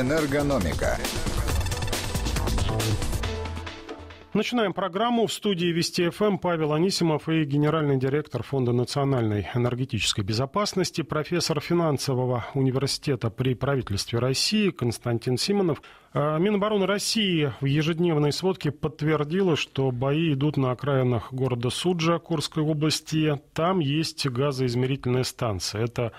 Энергономика. Начинаем программу. В студии Вести ФМ Павел Анисимов и генеральный директор Фонда национальной энергетической безопасности, профессор финансового университета при правительстве России Константин Симонов. Э, Минобороны России в ежедневной сводке подтвердило, что бои идут на окраинах города Суджа Курской области. Там есть газоизмерительная станция. Это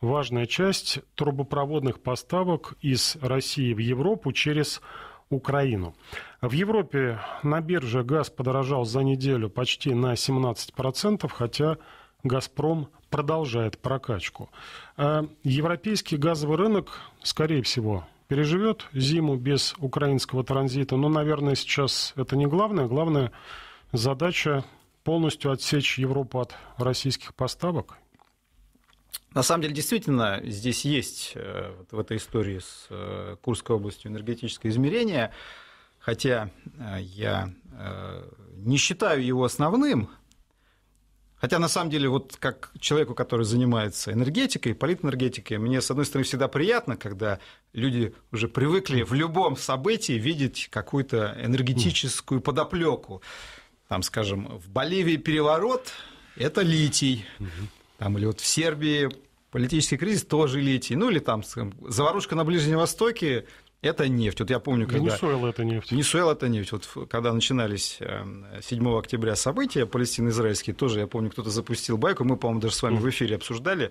важная часть трубопроводных поставок из России в Европу через Украину. В Европе на бирже газ подорожал за неделю почти на 17%, хотя «Газпром» продолжает прокачку. Э, европейский газовый рынок, скорее всего, переживет зиму без украинского транзита, но, наверное, сейчас это не главное. Главная задача полностью отсечь Европу от российских поставок на самом деле, действительно, здесь есть э, вот в этой истории с э, Курской областью энергетическое измерение, хотя э, я не считаю его основным, Хотя, на самом деле, вот как человеку, который занимается энергетикой, политэнергетикой, мне, с одной стороны, всегда приятно, когда люди уже привыкли в любом событии видеть какую-то энергетическую подоплеку. Там, скажем, в Боливии переворот – это литий. Угу. Там, или вот в Сербии политический кризис тоже литий. Ну, или там заварушка на Ближнем Востоке – это нефть. Вот я помню, когда... Венесуэла – это нефть. Венесуэла – это нефть. Вот когда начинались 7 э, октября события палестино-израильские, тоже, я помню, кто-то запустил байку, мы, по-моему, даже с вами в эфире обсуждали,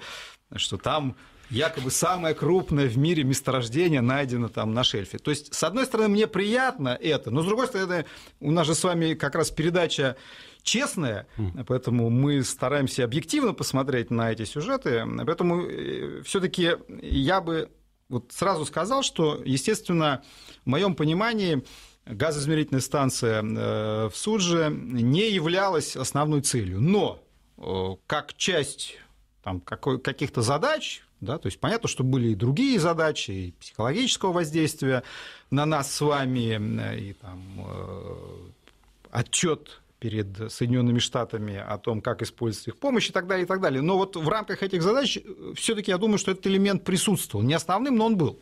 что там якобы самое крупное в мире месторождение найдено там на шельфе. То есть, с одной стороны, мне приятно это, но с другой стороны, у нас же с вами как раз передача честное, поэтому мы стараемся объективно посмотреть на эти сюжеты. Поэтому э, все-таки я бы вот сразу сказал, что, естественно, в моем понимании газоизмерительная станция э, в Судже не являлась основной целью. Но э, как часть там, каких-то задач, да, то есть понятно, что были и другие задачи, и психологического воздействия на нас с вами, и там, отчет перед Соединенными Штатами о том, как использовать их помощь и так далее, и так далее. Но вот в рамках этих задач э, все-таки я думаю, что этот элемент присутствовал. Не основным, но он был.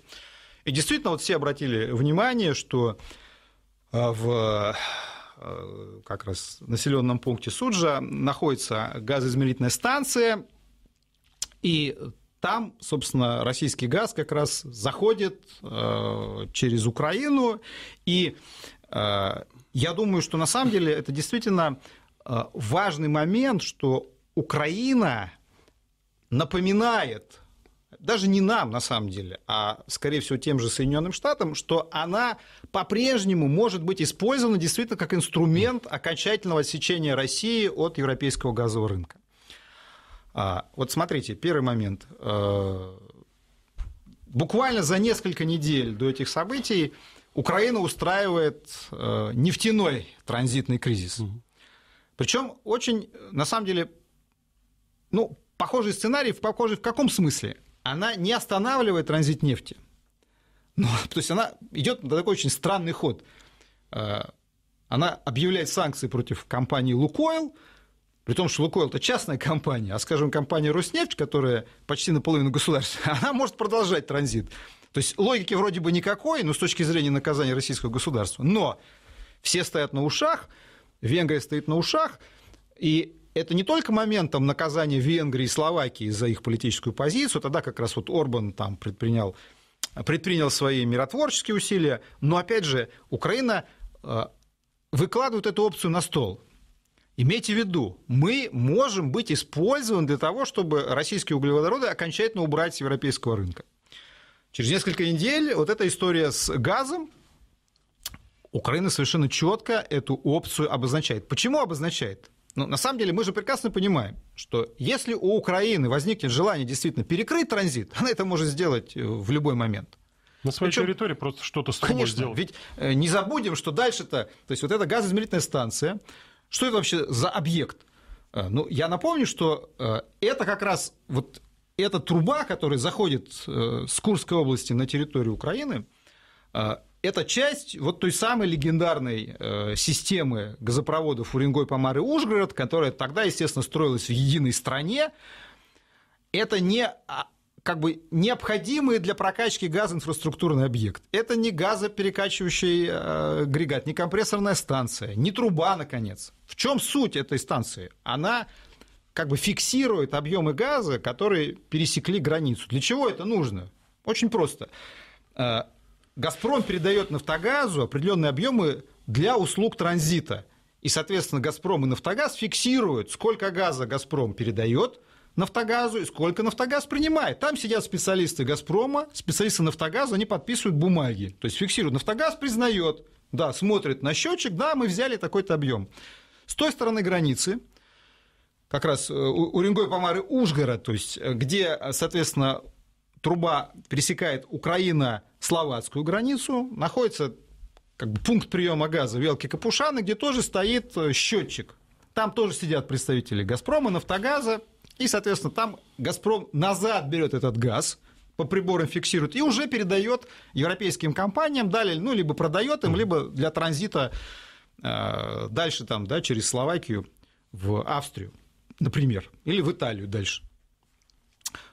И действительно, вот все обратили внимание, что э, в э, как раз населенном пункте Суджа находится газоизмерительная станция, и там, собственно, российский газ как раз заходит через Украину, и Э, я думаю, что на самом деле это действительно э, важный момент, что Украина напоминает, даже не нам на самом деле, а скорее всего тем же Соединенным Штатам, что она по-прежнему может быть использована действительно как инструмент окончательного отсечения России от европейского газового рынка. А, вот смотрите, первый момент. Э, буквально за несколько недель до этих событий Украина устраивает э, нефтяной транзитный кризис. Угу. Причем очень, на самом деле, ну, похожий сценарий, похожий в каком смысле? Она не останавливает транзит нефти. Ну, то есть она идет на такой очень странный ход. Э, она объявляет санкции против компании «Лукойл», при том, что «Лукойл» — это частная компания, а, скажем, компания «Роснефть», которая почти наполовину государственная, она может продолжать транзит. То есть логики вроде бы никакой, но с точки зрения наказания российского государства. Но все стоят на ушах, Венгрия стоит на ушах, и это не только моментом наказания Венгрии и Словакии за их политическую позицию, тогда как раз вот Орбан там предпринял, предпринял свои миротворческие усилия, но опять же Украина э, выкладывает эту опцию на стол. Имейте в виду, мы можем быть использованы для того, чтобы российские углеводороды окончательно убрать с европейского рынка. Через несколько недель вот эта история с газом, Украина совершенно четко эту опцию обозначает. Почему обозначает? Ну, на самом деле мы же прекрасно понимаем, что если у Украины возникнет желание действительно перекрыть транзит, она это может сделать э, в любой момент. На своей Причем, территории просто что-то с конечно, сделать. Ведь э, не забудем, что дальше-то, то есть вот эта газоизмерительная станция, что это вообще за объект? Э, ну, я напомню, что это как раз вот эта труба, которая заходит э, с Курской области на территорию Украины, э, это часть вот той самой легендарной э, системы газопроводов Уренгой, Помары, Ужгород, которая тогда, естественно, строилась в единой стране. Это не а, как бы необходимый для прокачки газа инфраструктурный объект. Это не газоперекачивающий агрегат, не компрессорная станция, не труба, наконец. В чем суть этой станции? Она как бы фиксирует объемы газа, которые пересекли границу. Для чего это нужно? Очень просто. Э, Газпром передает Нафтогазу определенные объемы для услуг транзита. И, соответственно, Газпром и Нафтогаз фиксируют, сколько газа Газпром передает Нафтогазу и сколько Нафтогаз принимает. Там сидят специалисты Газпрома, специалисты Нафтогаза, они подписывают бумаги. То есть фиксируют. Нафтогаз признает, да, смотрит на счетчик, да, мы взяли такой-то объем. С той стороны границы как раз э, Уренгой, Помары, Ужгород, то есть э, где, э, соответственно, труба пересекает Украина-словацкую границу, находится как бы, пункт приема газа Велки Капушаны, где тоже стоит счетчик. Там тоже сидят представители «Газпрома», «Нафтогаза», и, соответственно, там «Газпром» назад берет этот газ – по приборам фиксирует и уже передает европейским компаниям, далее, ну, либо продает им, либо для транзита э, дальше там, да, через Словакию в Австрию например, или в Италию дальше.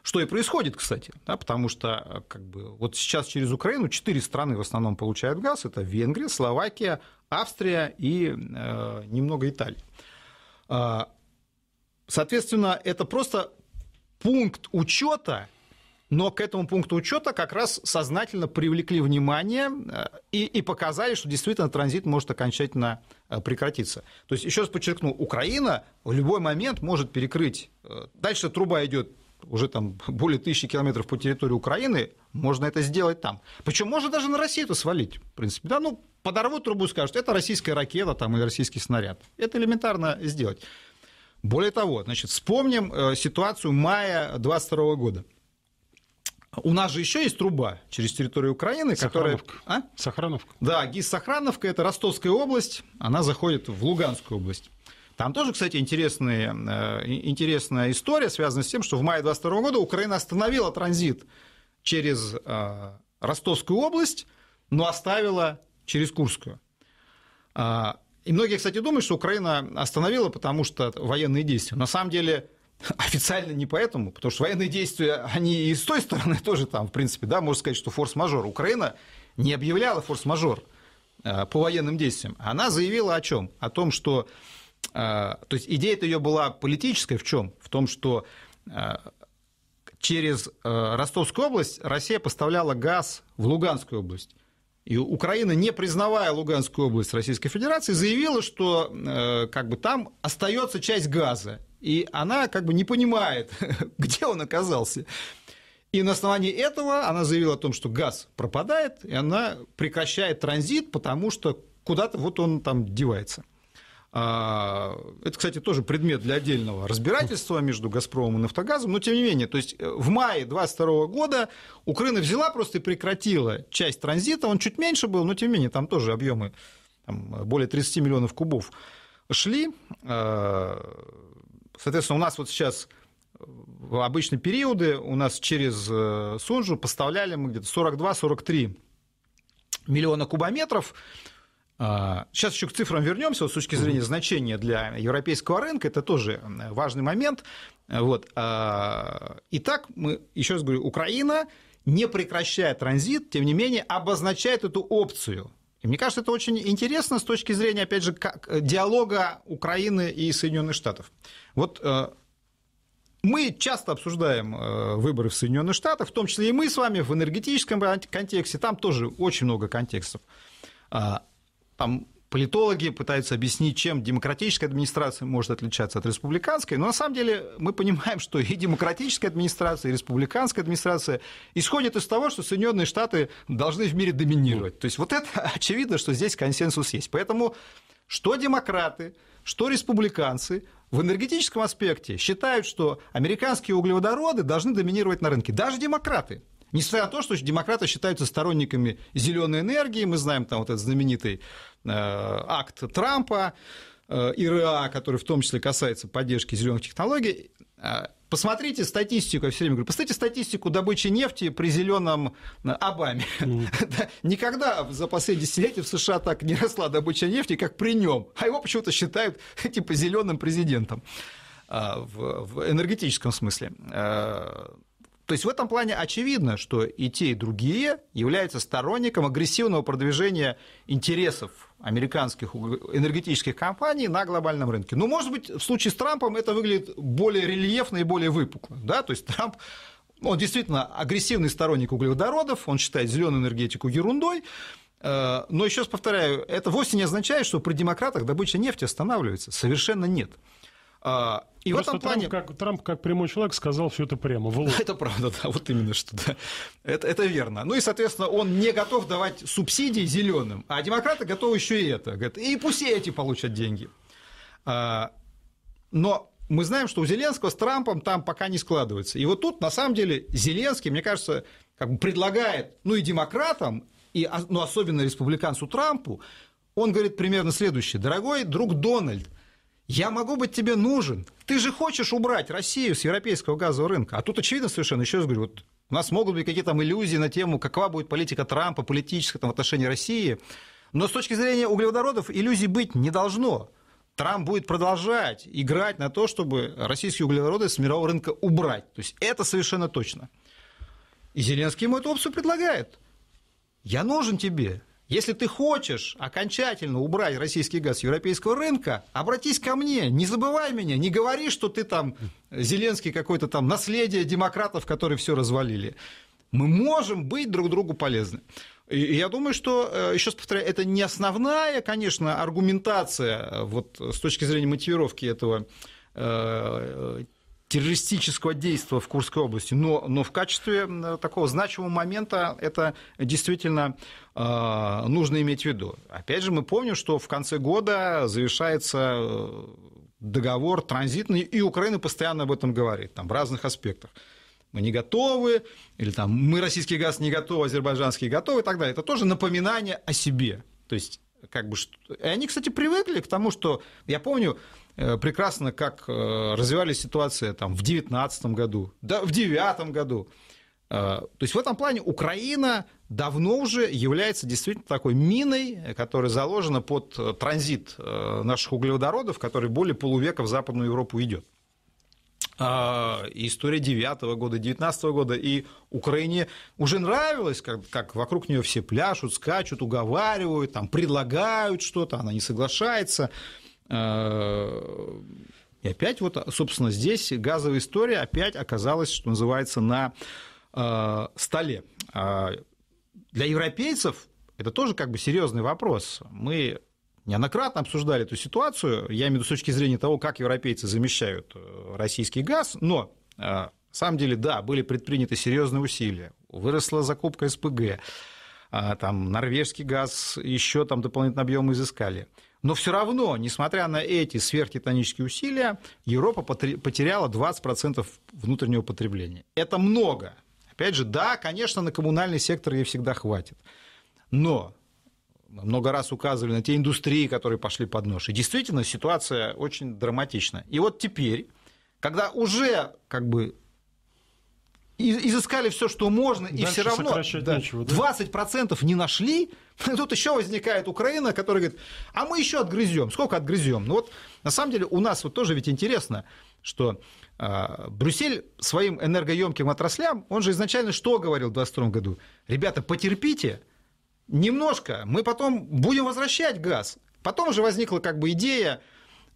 Что и происходит, кстати, да, потому что э, как бы, вот сейчас через Украину четыре страны в основном получают газ. Это Венгрия, Словакия, Австрия и э, немного Италия. А, соответственно, это просто пункт учета но к этому пункту учета как раз сознательно привлекли внимание э, и, и показали, что действительно транзит может окончательно э, прекратиться. То есть, еще раз подчеркну, Украина в любой момент может перекрыть. Э, дальше труба идет уже там более тысячи километров по территории Украины, можно это сделать там. Причем можно даже на Россию это свалить, в принципе. Да, ну, подорвут трубу, скажут, это российская ракета там, или российский снаряд. Это элементарно сделать. Более того, значит, вспомним ситуацию мая 2022 года. У нас же еще есть труба через территорию Украины, Сохрановка. которая... А? Сохрановка. Да, ГИС Сохрановка, это Ростовская область, она заходит в Луганскую область. Там тоже, кстати, интересные, э, интересная история, связанная с тем, что в мае 22 года Украина остановила транзит через э, Ростовскую область, но оставила через Курскую. А, и многие, кстати, думают, что Украина остановила, потому что военные действия. На самом деле Официально не поэтому, потому что военные действия, они и с той стороны тоже там, в принципе, да, можно сказать, что форс-мажор. Украина не объявляла форс-мажор э, по военным действиям. Она заявила о чем? О том, что... Э, то есть идея-то ее была политическая в чем? В том, что э, через Ростовскую область Россия поставляла газ в Луганскую область. И Украина, не признавая Луганскую область Российской Федерации, заявила, что как бы там остается часть газа и она как бы не понимает, где он оказался. И на основании этого она заявила о том, что газ пропадает, и она прекращает транзит, потому что куда-то вот он там девается. А, это, кстати, тоже предмет для отдельного разбирательства между «Газпромом» и «Нафтогазом», но тем не менее, то есть э, в мае 2022 года Украина взяла просто и прекратила часть транзита, он чуть меньше был, но тем не менее, там тоже объемы там, более 30 миллионов кубов шли, а, Соответственно, у нас вот сейчас в э, обычные периоды у нас через э, Сунжу поставляли мы где-то 42-43 миллиона кубометров. А, сейчас еще к цифрам вернемся, вот с точки зрения значения для европейского рынка, это тоже э, важный момент. Вот. А, итак, мы, еще раз говорю, Украина не прекращая транзит, тем не менее обозначает эту опцию – и мне кажется, это очень интересно с точки зрения, опять же, как, э, диалога Украины и Соединенных Штатов. Вот э, мы часто обсуждаем э, выборы в Соединенных Штатах, в том числе и мы с вами в энергетическом контексте, там тоже очень много контекстов. А, там политологи пытаются объяснить, чем демократическая администрация может отличаться от республиканской, но на самом деле мы понимаем, что и демократическая администрация, и республиканская администрация исходят из того, что Соединенные Штаты должны в мире доминировать. То есть вот это очевидно, что здесь консенсус есть. Поэтому что демократы, что республиканцы в энергетическом аспекте считают, что американские углеводороды должны доминировать на рынке. Даже демократы. Несмотря на то, что демократы считаются сторонниками зеленой энергии, мы знаем там вот этот знаменитый э, акт Трампа, э, ИРА, который в том числе касается поддержки зеленых технологий, э, Посмотрите статистику, я все время говорю, посмотрите статистику добычи нефти при зеленом э, Обаме. Mm. Никогда за последние десятилетия в США так не росла добыча нефти, как при нем. А его почему-то считают типа зеленым президентом э, в энергетическом смысле. То есть в этом плане очевидно, что и те, и другие являются сторонником агрессивного продвижения интересов американских энергетических компаний на глобальном рынке. Но, ну, может быть, в случае с Трампом это выглядит более рельефно и более выпукло. Да? То есть Трамп он действительно агрессивный сторонник углеводородов, он считает зеленую энергетику ерундой. Э, но еще раз повторяю, это вовсе не означает, что при демократах добыча нефти останавливается. Совершенно нет. Э, и Просто в этом плане... Трамп как, Трамп, как прямой человек, сказал все это прямо. В лоб. Это правда, да, вот именно что, да. Это, это верно. Ну и, соответственно, он не готов давать субсидии зеленым, а демократы готовы еще и это. Говорят, и пусть и эти получат деньги. А, но мы знаем, что у Зеленского с Трампом там пока не складывается. И вот тут, на самом деле, Зеленский, мне кажется, как бы предлагает, ну и демократам, и, ну, особенно республиканцу Трампу, он говорит примерно следующее. Дорогой друг Дональд, я могу быть тебе нужен. Ты же хочешь убрать Россию с европейского газового рынка. А тут очевидно совершенно, еще раз говорю, вот у нас могут быть какие-то там иллюзии на тему, какова будет политика Трампа, политическое там, отношение России. Но с точки зрения углеводородов иллюзий быть не должно. Трамп будет продолжать играть на то, чтобы российские углеводороды с мирового рынка убрать. То есть это совершенно точно. И Зеленский ему эту опцию предлагает. Я нужен тебе. Если ты хочешь окончательно убрать российский газ с европейского рынка, обратись ко мне, не забывай меня, не говори, что ты там Зеленский какой-то там наследие демократов, которые все развалили. Мы можем быть друг другу полезны. И я думаю, что, э, еще раз повторяю, это не основная, конечно, аргументация э, вот, с точки зрения мотивировки этого э, террористического действия в Курской области, но, но в качестве такого значимого момента это действительно а, нужно иметь в виду. Опять же, мы помним, что в конце года завершается э, договор транзитный, и Украина постоянно об этом говорит, там, в разных аспектах. Мы не готовы, или там мы российский газ не готовы, азербайджанский готовы и так далее. Это тоже напоминание о себе. То есть как бы... И они, кстати, привыкли к тому, что... Я помню э, прекрасно, как э, развивались ситуации там, в 2019 году, да, в 2009 году. Э, то есть в этом плане Украина давно уже является действительно такой миной, которая заложена под транзит наших углеводородов, который более полувека в Западную Европу идет. А, история девятого года, девятнадцатого года, и Украине уже нравилось, как, как вокруг нее все пляшут, скачут, уговаривают, там, предлагают что-то, она не соглашается. А, и опять вот, собственно, здесь газовая история опять оказалась, что называется, на а, столе. Для европейцев это тоже как бы серьезный вопрос. Мы неоднократно обсуждали эту ситуацию, я имею в виду с точки зрения того, как европейцы замещают э, российский газ, но э, на самом деле, да, были предприняты серьезные усилия, выросла закупка СПГ, э, там норвежский газ, еще там дополнительный объемы изыскали. Но все равно, несмотря на эти сверхтитанические усилия, Европа потеряла 20% внутреннего потребления. Это много. Опять же, да, конечно, на коммунальный сектор ей всегда хватит. Но много раз указывали на те индустрии, которые пошли под нож. И действительно, ситуация очень драматична. И вот теперь, когда уже как бы изыскали все, что можно, Дальше и все равно да, нечего, да? 20% не нашли. Тут еще возникает Украина, которая говорит, а мы еще отгрызем. Сколько отгрызем? Ну вот на самом деле у нас вот тоже ведь интересно, что э, Брюссель своим энергоемким отраслям, он же изначально что говорил в 2022 году? Ребята, потерпите, немножко, мы потом будем возвращать газ. Потом уже возникла как бы идея,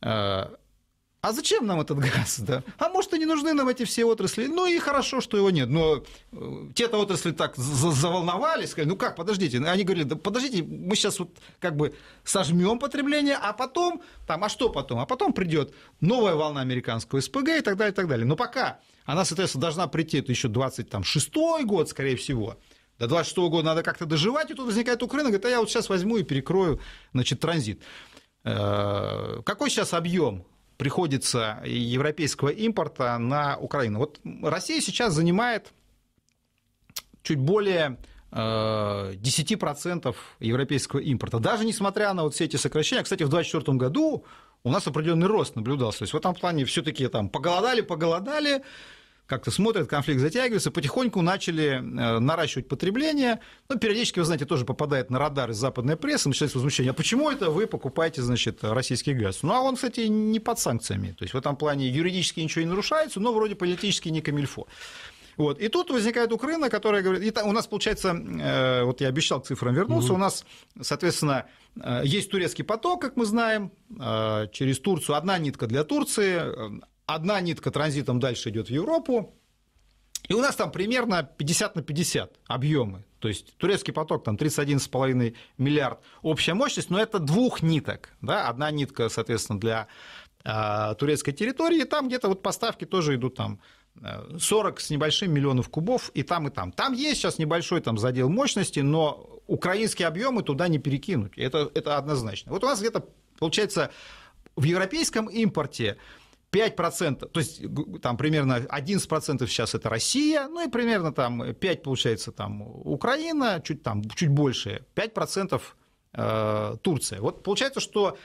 э, а зачем нам этот газ? Да? А может, и не нужны нам эти все отрасли? Ну и хорошо, что его нет. Но э, те-то отрасли так заволновались, сказали, ну как, подождите. Ну, они говорили, да подождите, мы сейчас вот как бы сожмем потребление, а потом, там, а что потом? А потом придет новая волна американского СПГ и так далее, и так далее. Но пока она, соответственно, должна прийти, это еще 26-й год, скорее всего. До 26 -го года надо как-то доживать, и тут возникает Украина, говорит, а я вот сейчас возьму и перекрою значит, транзит. Э, какой сейчас объем приходится европейского импорта на Украину? Вот Россия сейчас занимает чуть более 10% э, европейского импорта. Даже несмотря на вот все эти сокращения. Кстати, в 2024 году у нас определенный рост наблюдался. То есть в этом плане все-таки там поголодали, поголодали, как-то смотрят, конфликт затягивается, потихоньку начали э, наращивать потребление. но ну, периодически, вы знаете, тоже попадает на радар из западной прессы, начинается возмущение, а почему это вы покупаете, значит, российский газ? Ну, а он, кстати, не под санкциями, то есть в этом плане юридически ничего не нарушается, но вроде политически не камильфо. Вот. И тут возникает Украина, которая говорит, и там, у нас получается, э, вот я обещал к цифрам вернуться, угу. у нас, соответственно, э, есть турецкий поток, как мы знаем, э, через Турцию одна нитка для Турции, э, одна нитка транзитом дальше идет в Европу, и у нас там примерно 50 на 50 объемы. То есть турецкий поток там 31,5 миллиард общая мощность, но это двух ниток. Да? Одна нитка, соответственно, для э, турецкой территории, и там где-то вот поставки тоже идут там 40 э, с небольшим миллионов кубов и там, и там. Там есть сейчас небольшой там задел мощности, но украинские объемы туда не перекинуть. Это, это однозначно. Вот у нас где-то, получается, в европейском импорте 5%, то есть там примерно 11% сейчас это Россия, ну и примерно там 5 получается там Украина, чуть там, чуть больше, 5% э, Турция. Вот получается, что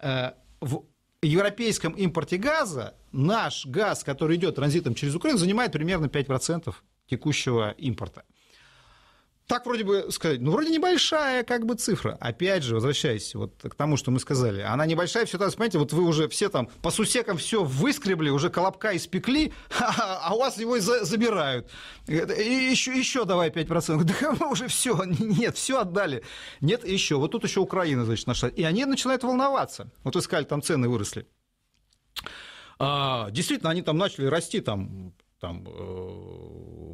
э, в европейском импорте газа наш газ, который идет транзитом через Украину, занимает примерно 5% текущего импорта так вроде бы сказать, ну вроде небольшая как бы цифра. Опять же, возвращаясь вот к тому, что мы сказали, она небольшая, все таки понимаете, вот вы уже все там по сусекам все выскребли, уже колобка испекли, а у вас его за забирают. И еще, еще давай 5%. Да мы уже все, нет, все отдали. Нет, еще. Вот тут еще Украина, значит, нашла. И они начинают волноваться. Вот вы сказали, там цены выросли. А, действительно, они там начали расти там там, э,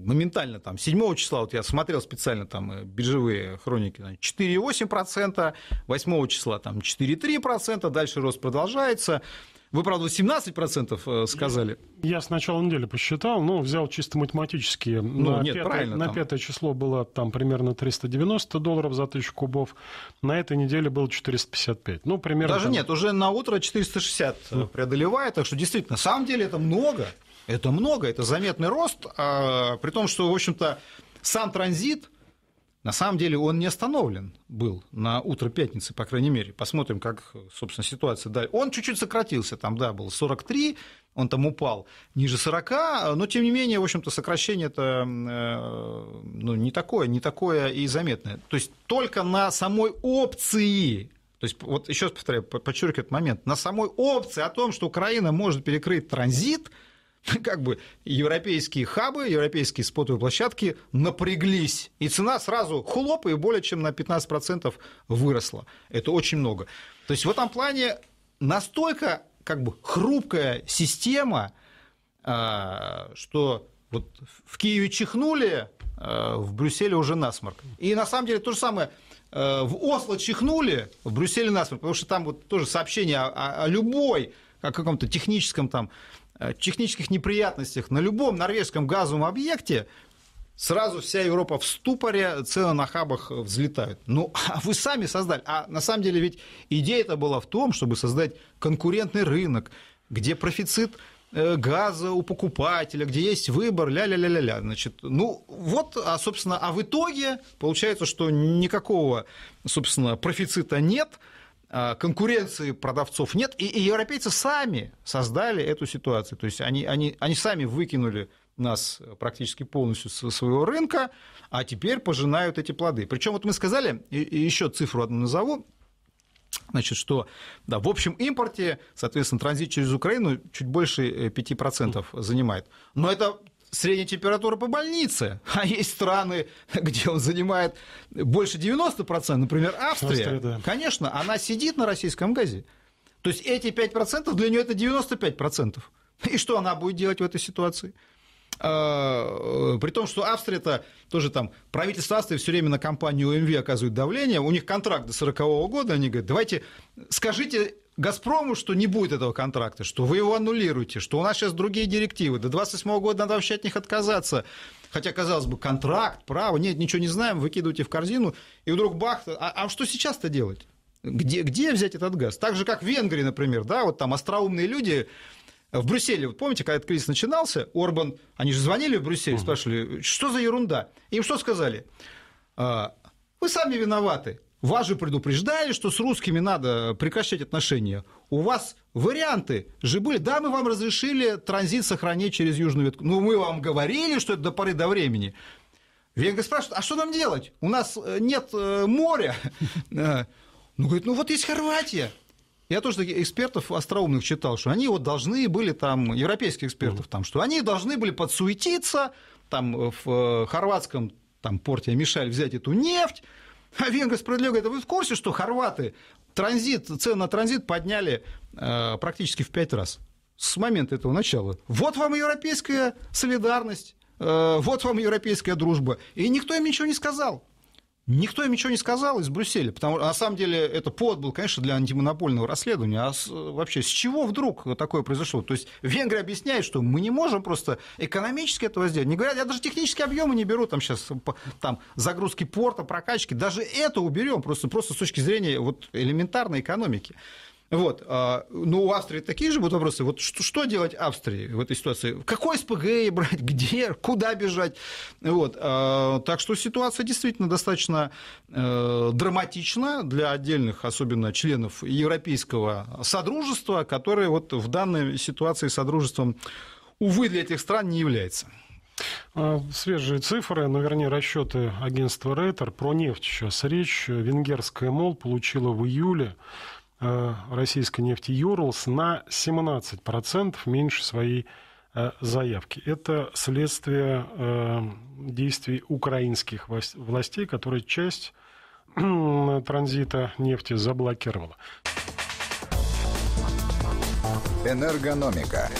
моментально, там, 7 числа, вот я смотрел специально там э, биржевые хроники, 4,8%, 8 числа там 4,3%, дальше рост продолжается. Вы, правда, 17% э, сказали. Я с начала недели посчитал, но взял чисто математически. Ну, на нет, пятое, правильно. На пятое число было там примерно 390 долларов за тысячу кубов. На этой неделе было 455. Ну, примерно... Даже там... нет, уже на утро 460 преодолевает. Так что, действительно, на самом деле это много. Это много, это заметный рост, а, при том, что, в общем-то, сам транзит, на самом деле, он не остановлен был на утро пятницы, по крайней мере. Посмотрим, как, собственно, ситуация. Да, он чуть-чуть сократился, там, да, был 43, он там упал ниже 40, но, тем не менее, в общем-то, сокращение это э, ну, не такое, не такое и заметное. То есть только на самой опции то есть, вот еще раз повторяю, подчеркиваю этот момент. На самой опции о том, что Украина может перекрыть транзит – как бы европейские хабы, европейские спотовые площадки напряглись, и цена сразу хлоп и более чем на 15% выросла. Это очень много. То есть в этом плане настолько как бы хрупкая система, а, что вот в Киеве чихнули, а, в Брюсселе уже насморк. И на самом деле то же самое а, в Осло чихнули, в Брюсселе насморк, потому что там вот тоже сообщение о, о любой о каком-то техническом там Э, технических неприятностях на любом норвежском газовом объекте, сразу вся Европа в ступоре, цены на хабах э, взлетают. Ну, а вы сами создали. А на самом деле ведь идея это была в том, чтобы создать конкурентный рынок, где профицит э, газа у покупателя, где есть выбор, ля-ля-ля-ля-ля. Значит, ну вот, а, собственно, а в итоге получается, что никакого, собственно, профицита нет – а, конкуренции продавцов нет, и, и европейцы сами создали эту ситуацию. То есть они, они, они сами выкинули нас практически полностью со своего рынка, а теперь пожинают эти плоды. Причем вот мы сказали, и, и еще цифру одну назову, Значит, что да, в общем импорте, соответственно, транзит через Украину чуть больше 5% э, занимает. Но это средняя температура по больнице, а есть страны, где он занимает больше 90%, например, Австрия, Австрия да. конечно, она сидит на российском газе. То есть эти 5% для нее это 95%. И что она будет делать в этой ситуации? А, э, при том, что Австрия-то тоже там, правительство Австрии все время на компанию ОМВ оказывает давление, у них контракт до 40 -го года, они говорят, давайте, скажите Газпрому, что не будет этого контракта, что вы его аннулируете, что у нас сейчас другие директивы, до 28 года надо вообще от них отказаться. Хотя, казалось бы, контракт, право, нет, ничего не знаем, выкидывайте в корзину, и вдруг бах, а, а что сейчас-то делать? Где, где взять этот газ? Так же, как в Венгрии, например, да, вот там остроумные люди в Брюсселе, вот помните, когда этот кризис начинался, Орбан, они же звонили в Брюссель, угу. спрашивали, что за ерунда? Им что сказали? «А, вы сами виноваты. Вас же предупреждали, что с русскими надо прекращать отношения. У вас варианты же были. Да, мы вам разрешили транзит сохранить через Южную ветку. Ну, мы вам говорили, что это до поры до времени. Венгрия спрашивает, а что нам делать? У нас э, нет э, моря. Э, ну, говорит, ну вот есть Хорватия. Я тоже таких экспертов остроумных читал, что они вот должны были там, европейских экспертов там, что они должны были подсуетиться там в хорватском там порте а Мишель взять эту нефть, а Венгас предлагает, а вы в курсе, что хорваты транзит, цены на транзит подняли э, практически в пять раз с момента этого начала. Вот вам европейская солидарность, э, вот вам европейская дружба. И никто им ничего не сказал. Никто им ничего не сказал из Брюсселя, потому что а на самом деле это повод был, конечно, для антимонопольного расследования. А с, вообще, с чего вдруг такое произошло? То есть Венгрия объясняет, что мы не можем просто экономически этого сделать. Не говорят, я даже технические объемы не беру, там сейчас там, загрузки порта, прокачки, даже это уберем просто, просто с точки зрения вот, элементарной экономики. Вот. А, Но ну, у Австрии такие же будут вопросы. Вот что, делать Австрии в этой ситуации? Какой СПГ брать? Где? Куда бежать? Вот. А, так что ситуация действительно достаточно э, драматична для отдельных, особенно членов Европейского Содружества, которые вот в данной ситуации Содружеством, увы, для этих стран не является. А, свежие цифры, ну, вернее, расчеты агентства Рейтер про нефть сейчас речь. Венгерская МОЛ получила в июле Э, российской нефти Юрлс на 17% меньше своей э, заявки. Это следствие э, действий украинских властей, которые часть транзита нефти заблокировала. Энергономика.